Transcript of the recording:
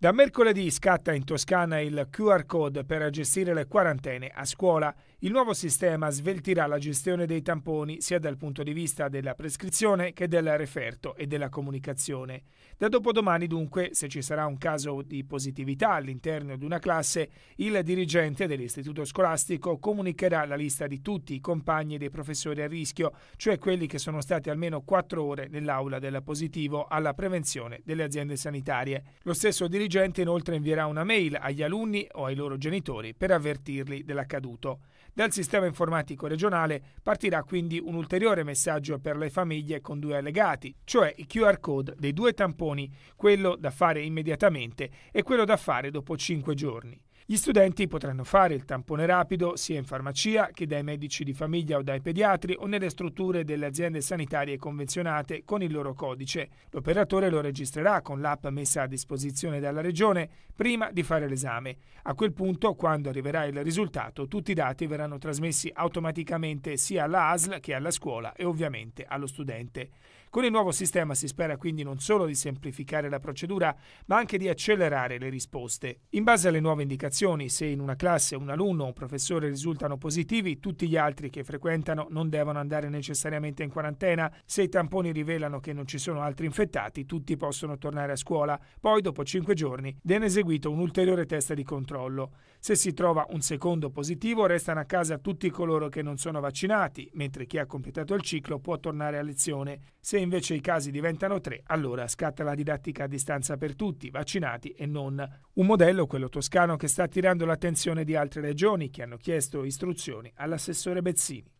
Da mercoledì scatta in Toscana il QR code per gestire le quarantene a scuola. Il nuovo sistema sveltirà la gestione dei tamponi sia dal punto di vista della prescrizione che del referto e della comunicazione. Da dopodomani dunque, se ci sarà un caso di positività all'interno di una classe, il dirigente dell'istituto scolastico comunicherà la lista di tutti i compagni dei professori a rischio, cioè quelli che sono stati almeno quattro ore nell'aula del positivo alla prevenzione delle aziende sanitarie. Lo stesso dirigente dirigente inoltre invierà una mail agli alunni o ai loro genitori per avvertirli dell'accaduto. Dal sistema informatico regionale partirà quindi un ulteriore messaggio per le famiglie con due allegati, cioè i QR code dei due tamponi, quello da fare immediatamente e quello da fare dopo cinque giorni. Gli studenti potranno fare il tampone rapido sia in farmacia che dai medici di famiglia o dai pediatri o nelle strutture delle aziende sanitarie convenzionate con il loro codice. L'operatore lo registrerà con l'app messa a disposizione dalla Regione prima di fare l'esame. A quel punto, quando arriverà il risultato, tutti i dati verranno trasmessi automaticamente sia alla ASL che alla scuola e ovviamente allo studente. Con il nuovo sistema si spera quindi non solo di semplificare la procedura, ma anche di accelerare le risposte. In base alle nuove indicazioni indicazioni se in una classe un alunno o un professore risultano positivi, tutti gli altri che frequentano non devono andare necessariamente in quarantena. Se i tamponi rivelano che non ci sono altri infettati, tutti possono tornare a scuola. Poi, dopo cinque giorni, viene eseguito un ulteriore test di controllo. Se si trova un secondo positivo, restano a casa tutti coloro che non sono vaccinati, mentre chi ha completato il ciclo può tornare a lezione. Se invece i casi diventano tre, allora scatta la didattica a distanza per tutti, vaccinati e non. Un modello, quello toscano, che sta attirando l'attenzione di altre regioni che hanno chiesto istruzioni all'assessore Bezzini.